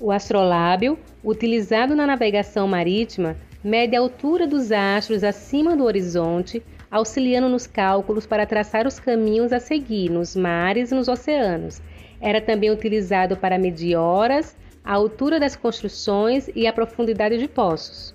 O astrolábio, utilizado na navegação marítima, mede a altura dos astros acima do horizonte, auxiliando nos cálculos para traçar os caminhos a seguir nos mares e nos oceanos. Era também utilizado para medir horas, a altura das construções e a profundidade de poços.